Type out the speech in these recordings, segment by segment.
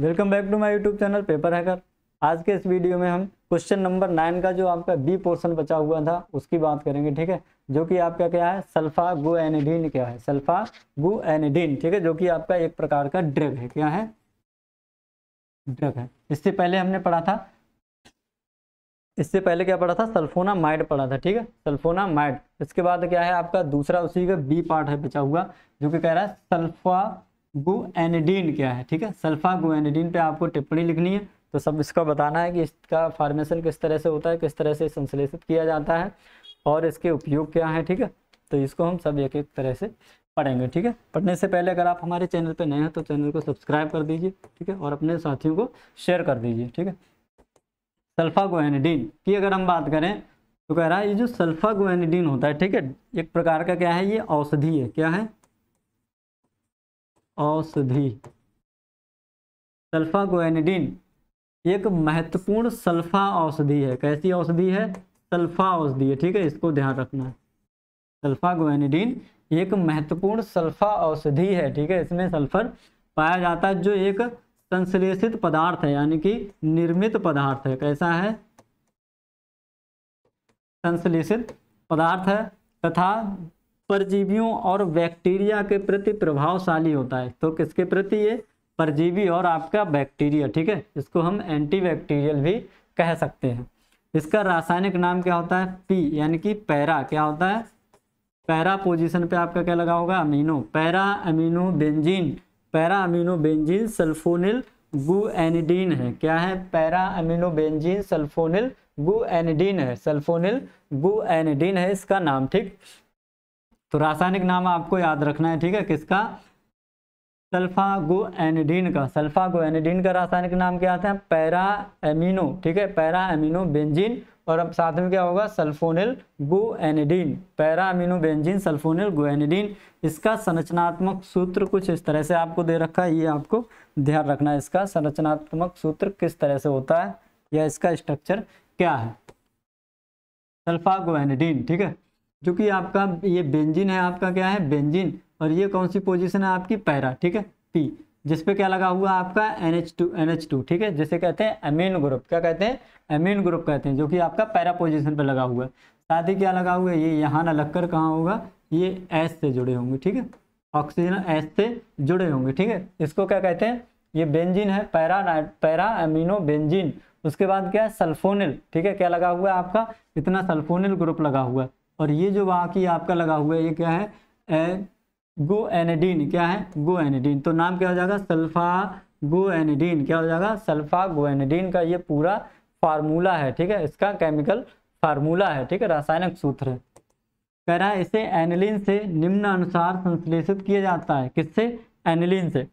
welcome back to my YouTube channel paper hacker आज के इस वीडियो में हम क्वेश्चन नंबर नाइन का जो आपका बी पोर्शन बचा हुआ था उसकी बात करेंगे ठीक है जो कि आपका क्या है सल्फा गो एनिडीन क्या है सल्फा गो एनिडीन ठीक है जो कि आपका एक प्रकार का ड्रग है क्या है ड्रग है इससे पहले हमने पढ़ा था इससे पहले क्या पढ़ा था सल्फोना माइड पढ़ा था ठीक है सल्फोना माइड इसके बाद क्या है आपका दूसरा उसी का बी पार्ट है बचा हुआ जो कि कह रहा है सल्फा गुएनिडीन क्या है ठीक है सल्फा गुएनिडीन पे आपको टिप्पणी लिखनी है तो सब इसका बताना है कि इसका फार्मेशन किस तरह से होता है किस तरह से संश्लेषित किया जाता है और इसके उपयोग क्या है ठीक है तो इसको हम सब एक एक तरह से पढ़ेंगे ठीक है पढ़ने से पहले अगर आप हमारे चैनल पर नए हैं तो चैनल को सब्सक्राइब कर दीजिए ठीक है और अपने साथियों को शेयर कर दीजिए ठीक है सल्फागोएनिडीन की अगर हम बात करें तो कह रहा है ये जो सल्फा सल्फागोएनिडीन होता है ठीक है एक प्रकार का क्या है ये औषधि है क्या है औषधि सल्फागोएनिडिन एक महत्वपूर्ण सल्फा औषधि है कैसी औषधि है सल्फा औषधि है ठीक है इसको ध्यान रखना है सल्फागोएनिडीन एक महत्वपूर्ण सल्फा औषधि है ठीक है इसमें सल्फर पाया जाता है जो एक संश्लेषित पदार्थ है यानी कि निर्मित पदार्थ है कैसा है संश्लेषित पदार्थ है तथा परजीवियों और बैक्टीरिया के प्रति प्रभावशाली होता है तो किसके प्रति ये परजीवी और आपका बैक्टीरिया ठीक है इसको हम एंटी बैक्टीरियल भी कह सकते हैं इसका रासायनिक नाम क्या होता है पी यानी कि पैरा क्या होता है पैरा पोजीशन पे आपका क्या लगा होगा amino para amino benzene para amino benzene sulfonyl guanidine है क्या है para amino benzene sulfonyl guanidine है सल्फोनिल गुएनिडीन है इसका नाम ठीक तो रासायनिक नाम आपको याद रखना है ठीक है किसका सल्फागोएनिडीन का सल्फागोएनिडीन का रासायनिक नाम क्या आता है पैरा एमिनो ठीक है पैरा एमिनो बेंजिन और अब साथ में क्या होगा sulfonyl guanidine para amino benzene sulfonyl guanidine इसका संरचनात्मक सूत्र कुछ इस तरह से आपको दे रखा है ये आपको ध्यान रखना है इसका संरचनात्मक सूत्र किस तरह से होता है या इसका स्ट्रक्चर क्या है सल्फागोएनिडीन ठीक है जो कि आपका ये बेंजिन है आपका क्या है बेंजिन और ये कौन सी पोजिशन है आपकी पैरा ठीक है पी जिस पे क्या लगा हुआ आपका N H two N H two ठीक है जिसे कहते हैं अमीन ग्रुप क्या कहते हैं अमीन ग्रुप कहते हैं जो कि आपका पैरा पोजीशन पे लगा हुआ है साथ ही क्या लगा हुआ है ये यहाँ ना लगकर कहाँ होगा ये एस से जुड़े होंगे ठीक है ऑक्सीजन एस से जुड़े होंगे ठीक है इसको क्या कहते हैं ये बेंजिन है पैरा पैरा अमीनो बेंजिन उसके बाद क्या है सल्फोनिल ठीक है क्या लगा हुआ है आपका इतना सल्फोनिल ग्रुप लगा हुआ है और ये जो बाकी आपका लगा हुआ है ये क्या है ए, गो एनेडीन क्या है गो एनेडीन तो नाम क्या हो जाएगा सल्फा गो एनेडीन क्या हो जाएगा सल्फा गो एनेडीन का ये पूरा फार्मूला है ठीक है इसका केमिकल फार्मूला है ठीक है रासायनिक सूत्र है कह रहा है इसे एनिलीन से निम्न अनुसार संश्लेषित किया जाता है किससे एनिलीन से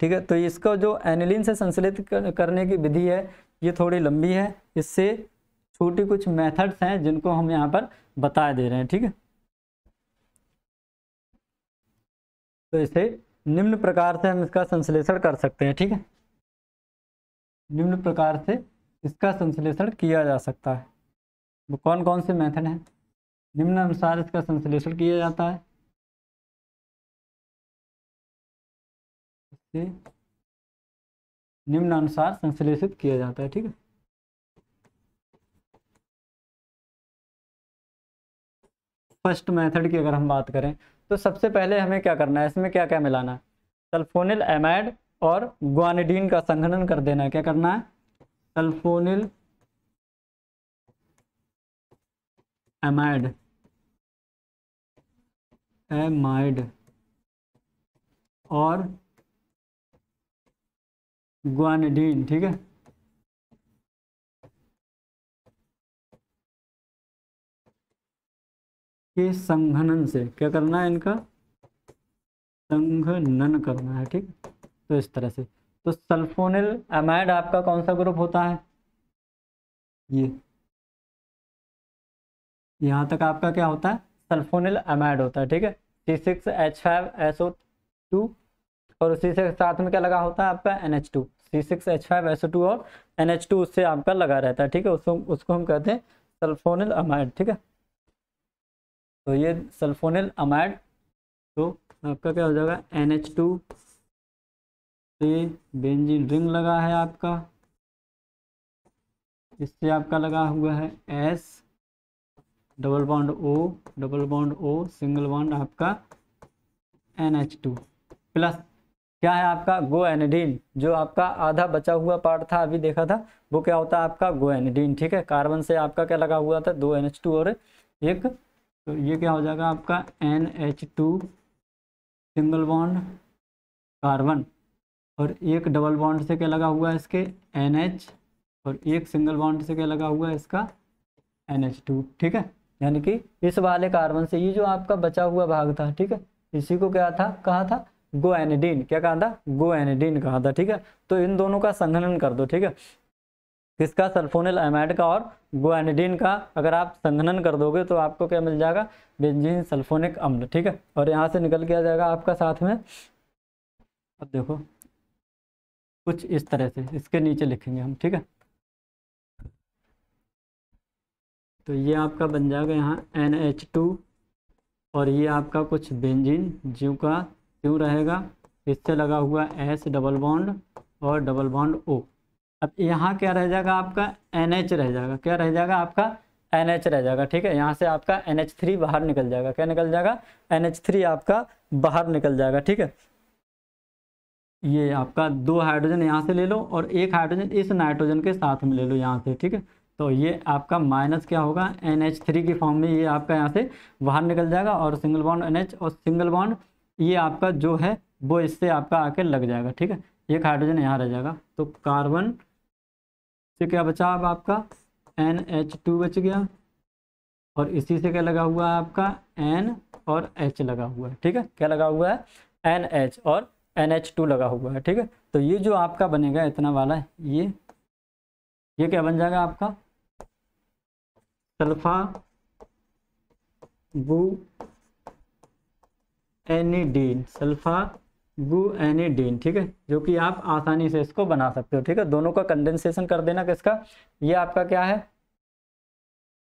ठीक है तो इसको जो एनिलिन से संश्लेषित करने की विधि है ये थोड़ी लंबी है इससे छोटी कुछ मेथड्स हैं जिनको हम यहाँ पर बता दे रहे हैं ठीक है तो इसे निम्न प्रकार से हम इसका संश्लेषण कर सकते हैं ठीक है निम्न प्रकार से इसका संश्लेषण किया जा सकता है वो कौन कौन से मेथड हैं निम्न अनुसार इसका संश्लेषण किया जाता है निम्न अनुसार संश्लेषित किया जाता है ठीक है फर्स्ट मेथड की अगर हम बात करें तो सबसे पहले हमें क्या करना है इसमें क्या क्या मिलाना है सल्फोनिल एमाइड और ग्वानिडीन का संघनन कर देना है क्या करना है सल्फोनिल एमाइड एमाइड और ग्वानिडीन ठीक है के संघनन से क्या करना है इनका संघनन करना है ठीक तो इस तरह से तो सल्फोनिल एमाइड आपका कौन सा ग्रुप होता है ये यहाँ तक आपका क्या होता है सल्फोनिल एमाइड होता है ठीक है C six H five S O two और उसी से साथ में क्या लगा होता है आपका N H two C six H five S O two और एन एच टू उससे आपका लगा रहता है ठीक है उसको उसको हम कहते हैं सल्फोनिल अमाइड ठीक है तो ये सल्फोनिल अमाइड तो आपका क्या हो जाएगा एन एच टू से तो बेंजिन रिंग लगा है आपका इससे आपका लगा हुआ है S double bond O double bond O single bond आपका एन एच टू प्लस क्या है आपका गो एनडीन जो आपका आधा बचा हुआ पार्ट था अभी देखा था वो क्या होता है आपका गो एनडीन ठीक है कार्बन से आपका क्या लगा हुआ था दो एन एच टू और एक तो ये क्या हो जाएगा आपका N H two single bond carbon और एक डबल बॉन्ड से क्या लगा हुआ है इसके एन एच और एक सिंगल बॉन्ड से क्या लगा हुआ है इसका एन एच टू ठीक है यानी कि इस वाले कार्बन से ये जो आपका बचा हुआ भाग था ठीक है इसी को क्या था कहा था गो एनिडीन क्या कहा था गो एनिडीन कहा था ठीक है तो इन दोनों का संघनन कर दो ठीक है किसका सल्फोनिल एमाइड का और गुआनिडीन का अगर आप संघनन कर दोगे तो आपको क्या मिल जाएगा बेंजीन सल्फोनिक अम्ल ठीक है और यहाँ से निकल किया जाएगा आपका साथ में अब देखो कुछ इस तरह से इसके नीचे लिखेंगे हम ठीक है तो ये आपका बन जाएगा यहाँ एन एच टू और ये आपका कुछ बेंजीन जीव का क्यों रहेगा इससे लगा हुआ एस डबल बॉन्ड और डबल बॉन्ड ओ अब यहाँ क्या रह जाएगा आपका एन रह जाएगा क्या रह जाएगा आपका एन रह जाएगा ठीक है यहाँ से आपका एन बाहर निकल जाएगा क्या निकल जाएगा एन आपका बाहर निकल जाएगा ठीक है ये आपका दो हाइड्रोजन यहाँ से ले लो और एक हाइड्रोजन इस नाइट्रोजन के साथ में ले लो यहाँ से ठीक है तो ये आपका माइनस क्या होगा एन एच थ्री के फॉर्म में ये आपका यहाँ से बाहर निकल जाएगा और सिंगल बॉन्ड एन एच और सिंगल बॉन्ड ये आपका जो है वो इससे आपका आके लग जाएगा ठीक है एक हाइड्रोजन यहाँ रह जाएगा तो कार्बन से क्या बचा अब आपका एन एच टू बच गया और इसी से क्या लगा हुआ है आपका एन और एच लगा हुआ है ठीक है क्या लगा हुआ है एन एच और एन एच टू लगा हुआ है ठीक है तो ये जो आपका बनेगा इतना वाला ये ये क्या बन जाएगा आपका सल्फा बू एनीडीन सल्फा डीन ठीक है जो कि आप आसानी से इसको बना सकते हो ठीक है दोनों का कंडेंसेशन कर देना किसका ये आपका क्या है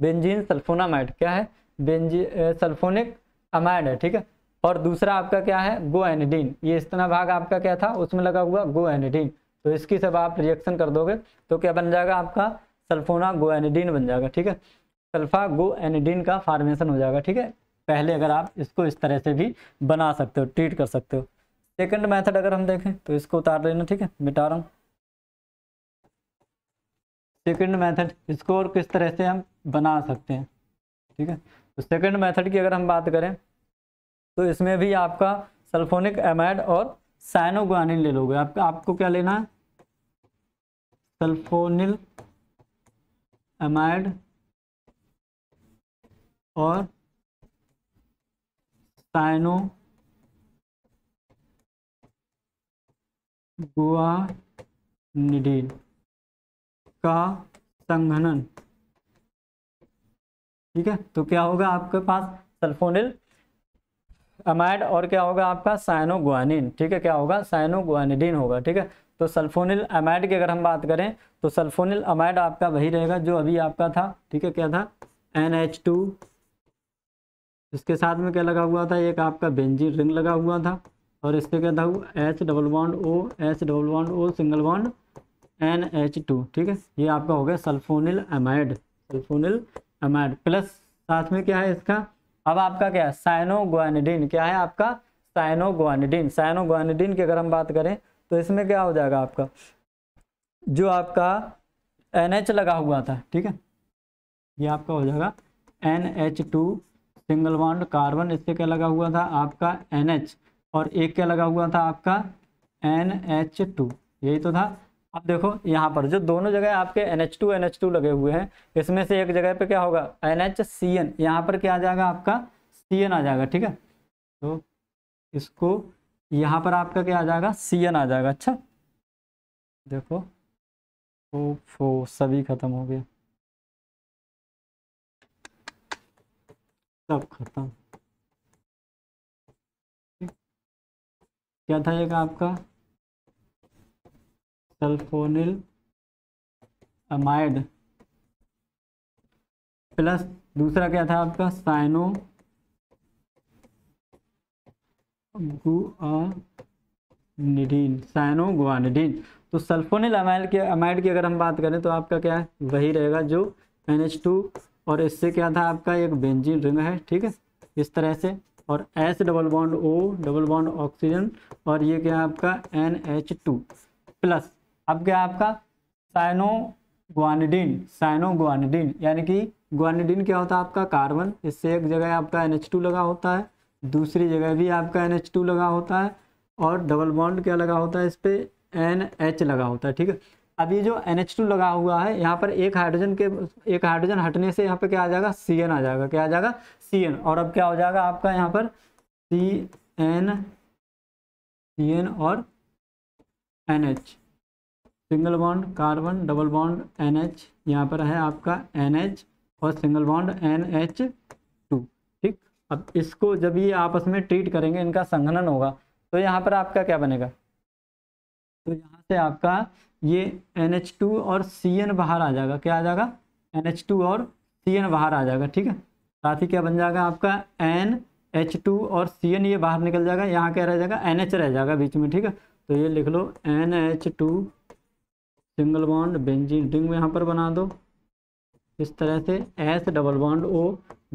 बेंजीन सल्फोनामाइड क्या है बेंजी सल्फोनिक अमाइड है ठीक है और दूसरा आपका क्या है गो एनिडीन ये इतना भाग आपका क्या था उसमें लगा हुआ गो एनिडीन तो इसकी सब आप रिएक्शन कर दोगे तो क्या बन जाएगा आपका सल्फोना गो एनिडीन बन जाएगा ठीक है सल्फा गो एनिडीन का फार्मेशन हो जाएगा ठीक है पहले अगर आप इसको इस तरह से भी बना सकते हो ट्रीट कर सकते हो सेकंड मेथड अगर हम देखें तो इसको उतार लेना ठीक है मिटा रहा हूँ सेकंड मेथड इसको और किस तरह से हम बना सकते हैं ठीक है तो सेकंड मेथड की अगर हम बात करें तो इसमें भी आपका सल्फोनिक एमाइड और साइनोग्वानिन ले लोगे आपका आपको क्या लेना है सल्फोनिल एमाइड और साइनो गुआनिडीन का संघनन ठीक है तो क्या होगा आपके पास सल्फोनिल अमाइड और क्या होगा आपका साइनोगुआनिन ठीक है क्या होगा साइनोगुआनिडीन होगा ठीक है तो सल्फोनिल अमाइड की अगर हम बात करें तो सल्फोनिल अमाइड आपका वही रहेगा जो अभी आपका था ठीक है क्या था एन एच टू इसके साथ में क्या लगा हुआ था एक आपका बेंजीन रिंग लगा हुआ था और इसका क्या था H double bond O H double bond O single bond N H two ठीक है ये आपका हो गया sulfonyl amide sulfonyl amide plus साथ में क्या है इसका अब आपका क्या है साइनोगुआनिडीन क्या है आपका साइनोगुआनिडीन साइनोगुआनिडीन की अगर हम बात करें तो इसमें क्या हो जाएगा आपका जो आपका एन एच लगा हुआ था ठीक है ये आपका हो जाएगा N H two single bond carbon इससे क्या लगा हुआ था आपका एन एच और एक क्या लगा हुआ था आपका एन एच टू यही तो था अब देखो यहाँ पर जो दोनों जगह आपके N H two N H two लगे हुए हैं इसमें से एक जगह पे क्या होगा एन एच सी एन यहाँ पर क्या आ जाएगा आपका सी एन आ जाएगा ठीक है तो इसको यहाँ पर आपका क्या आ जाएगा सी एन आ जाएगा अच्छा देखो ओ फो सभी खत्म हो गया सब खत्म क्या था एक आपका सल्फोनिल अमाइड प्लस दूसरा क्या था आपका साइनो गुआनिडीन साइनो गुआनिडीन तो सल्फोनिल अमाइल के अमाइड की अगर हम बात करें तो आपका क्या है वही रहेगा जो एन टू और इससे क्या था आपका एक बेंजीन रिंग है ठीक है इस तरह से और S double bond O double bond oxygen और ये क्या है आपका एन एच टू प्लस अब क्या है आपका साइनो ग्वानिडिन साइनो ग्वानिडिन यानी कि ग्वानिडीन क्या होता है आपका कार्बन इससे एक जगह आपका एन एच टू लगा होता है दूसरी जगह भी आपका एन एच टू लगा होता है और डबल बॉन्ड क्या लगा होता है इस पर एन एच लगा होता है ठीक है अब ये जो एन एच टू लगा हुआ है यहाँ पर एक हाइड्रोजन के एक हाइड्रोजन हटने से यहाँ पे क्या आ जाएगा सी एन आ जाएगा क्या आ जाएगा सी एन और अब क्या हो जाएगा आपका यहाँ पर सी एन सी एन और N H single bond carbon double bond N H यहाँ पर है आपका एन एच और single bond N H two ठीक अब इसको जब ये आपस में ट्रीट करेंगे इनका संघनन होगा तो यहाँ पर आपका क्या बनेगा तो यहाँ से आपका ये एन और सी बाहर आ जाएगा क्या आ जाएगा एन और सी बाहर आ जाएगा ठीक है साथ ही क्या बन जाएगा आपका एन एच टू और सी एन ये बाहर निकल जाएगा यहाँ क्या रह जाएगा एन एच रह जाएगा बीच में ठीक है तो ये लिख लो N H two single bond benzene ring यहाँ पर बना दो इस तरह से S double bond O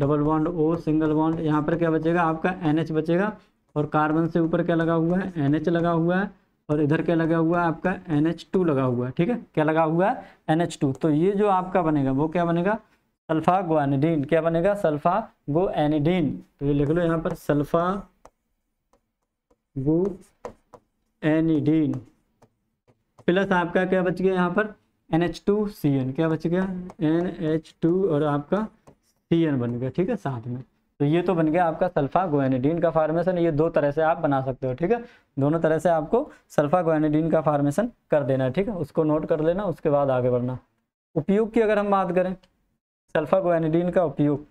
double bond O single bond यहाँ पर क्या बचेगा आपका एन एच बचेगा और कार्बन से ऊपर क्या लगा हुआ है एन एच लगा हुआ है और इधर क्या लगा हुआ है आपका एन एच टू लगा हुआ है ठीक है क्या लगा हुआ है एन एच टू तो ये जो आपका बनेगा वो क्या बनेगा सल्फा एनिडीन क्या बनेगा सल्फा गो एनिडीन तो ये लिख लो यहाँ पर सल्फा गो एनिडीन प्लस आपका क्या बच गया यहाँ पर N H two C N क्या बच गया एन एच टू और आपका सी एन बन गया ठीक है साथ में तो ये तो बन गया आपका सल्फा गोएनिडीन का फार्मेशन ये दो तरह से आप बना सकते हो ठीक है दोनों तरह से आपको सल्फा गोएनिडीन का फार्मेशन कर देना है ठीक है उसको नोट कर लेना उसके बाद आगे बढ़ना उपयोग की अगर हम बात करें सल्फा गोएनिडीन का उपयोग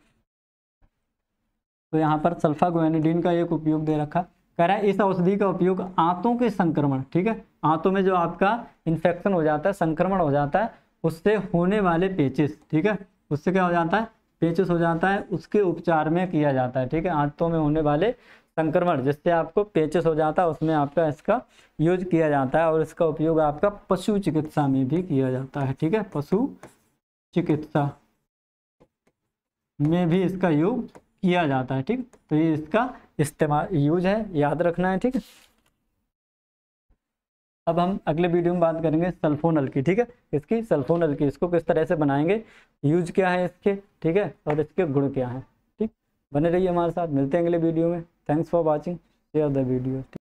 तो यहाँ पर सल्फा गोएनिडीन का एक उपयोग दे रखा कह रहा है इस औषधि का उपयोग आंतों के संक्रमण ठीक है आंतों में जो आपका इन्फेक्शन हो जाता है संक्रमण हो जाता है उससे होने वाले पेचिस ठीक है उससे क्या हो जाता है पेचस हो जाता है उसके उपचार में किया जाता है ठीक है आंतों में होने वाले संक्रमण जिससे आपको पेचिस हो जाता है उसमें आपका इसका यूज किया जाता है और इसका उपयोग आपका पशु चिकित्सा में भी किया जाता है ठीक है पशु चिकित्सा में भी इसका योग किया जाता है ठीक तो ये इसका इस्तेमाल यूज है याद रखना है ठीक अब हम अगले वीडियो में बात करेंगे सल्फोन की ठीक है इसकी सल्फोन की इसको किस तरह से बनाएंगे यूज क्या है इसके ठीक है और इसके गुण क्या है ठीक बने रहिए हमारे साथ मिलते हैं अगले वीडियो में thanks for watching share the video